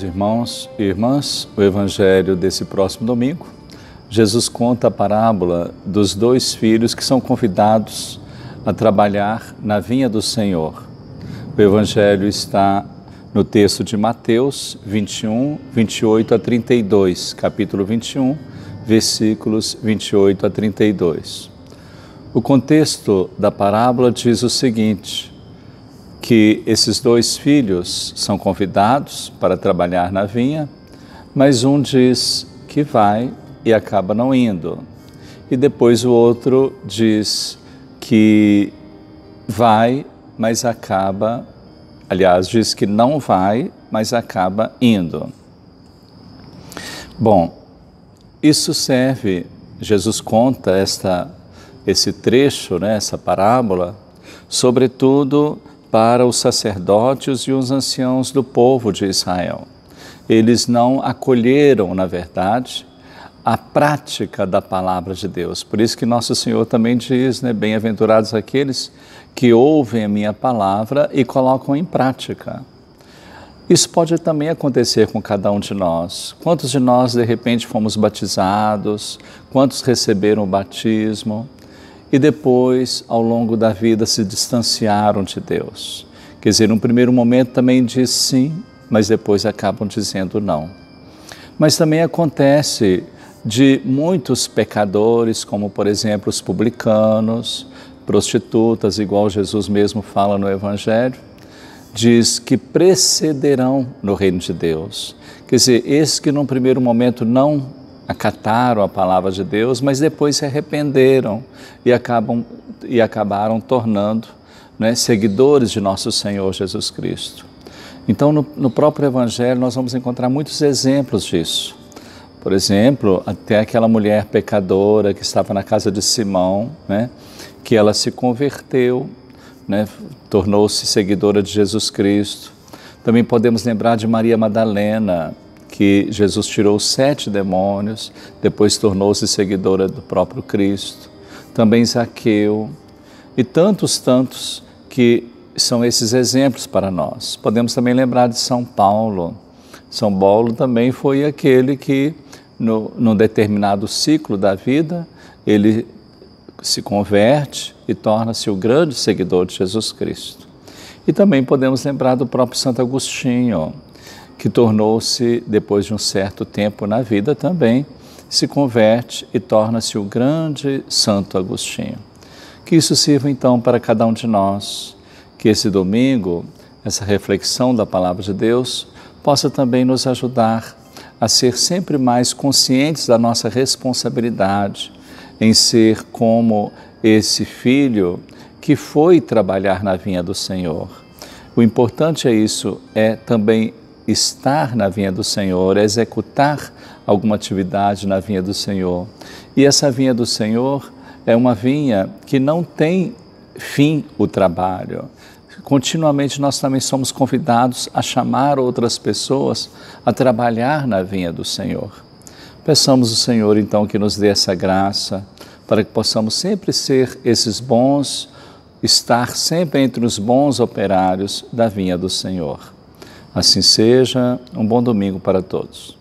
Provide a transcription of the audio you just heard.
Amados irmãos e irmãs, o evangelho desse próximo domingo, Jesus conta a parábola dos dois filhos que são convidados a trabalhar na vinha do Senhor. O evangelho está no texto de Mateus 21, 28 a 32, capítulo 21, versículos 28 a 32. O contexto da parábola diz o seguinte: que esses dois filhos são convidados para trabalhar na vinha, mas um diz que vai e acaba não indo. E depois o outro diz que vai, mas acaba, aliás, diz que não vai, mas acaba indo. Bom, isso serve, Jesus conta esta, esse trecho, né, essa parábola, sobretudo para os sacerdotes e os anciãos do povo de Israel. Eles não acolheram, na verdade, a prática da palavra de Deus. Por isso que nosso Senhor também diz, né, bem-aventurados aqueles que ouvem a minha palavra e colocam em prática. Isso pode também acontecer com cada um de nós. Quantos de nós de repente fomos batizados? Quantos receberam o batismo? e depois, ao longo da vida, se distanciaram de Deus. Quer dizer, num primeiro momento também diz sim, mas depois acabam dizendo não. Mas também acontece de muitos pecadores, como por exemplo os publicanos, prostitutas, igual Jesus mesmo fala no Evangelho, diz que precederão no reino de Deus. Quer dizer, esses que num primeiro momento não acataram a palavra de Deus, mas depois se arrependeram e, acabam, e acabaram tornando né, seguidores de nosso Senhor Jesus Cristo. Então, no, no próprio Evangelho, nós vamos encontrar muitos exemplos disso. Por exemplo, até aquela mulher pecadora que estava na casa de Simão, né, que ela se converteu, né, tornou-se seguidora de Jesus Cristo. Também podemos lembrar de Maria Madalena, que Jesus tirou sete demônios, depois tornou-se seguidora do próprio Cristo. Também Zaqueu e tantos, tantos que são esses exemplos para nós. Podemos também lembrar de São Paulo. São Paulo também foi aquele que, no, num determinado ciclo da vida, ele se converte e torna-se o grande seguidor de Jesus Cristo. E também podemos lembrar do próprio Santo Agostinho, que tornou-se, depois de um certo tempo na vida também, se converte e torna-se o grande Santo Agostinho. Que isso sirva então para cada um de nós, que esse domingo, essa reflexão da Palavra de Deus, possa também nos ajudar a ser sempre mais conscientes da nossa responsabilidade em ser como esse filho que foi trabalhar na vinha do Senhor. O importante é isso, é também estar na vinha do Senhor, executar alguma atividade na vinha do Senhor. E essa vinha do Senhor é uma vinha que não tem fim o trabalho. Continuamente nós também somos convidados a chamar outras pessoas a trabalhar na vinha do Senhor. Peçamos ao Senhor então que nos dê essa graça para que possamos sempre ser esses bons, estar sempre entre os bons operários da vinha do Senhor. Assim seja, um bom domingo para todos.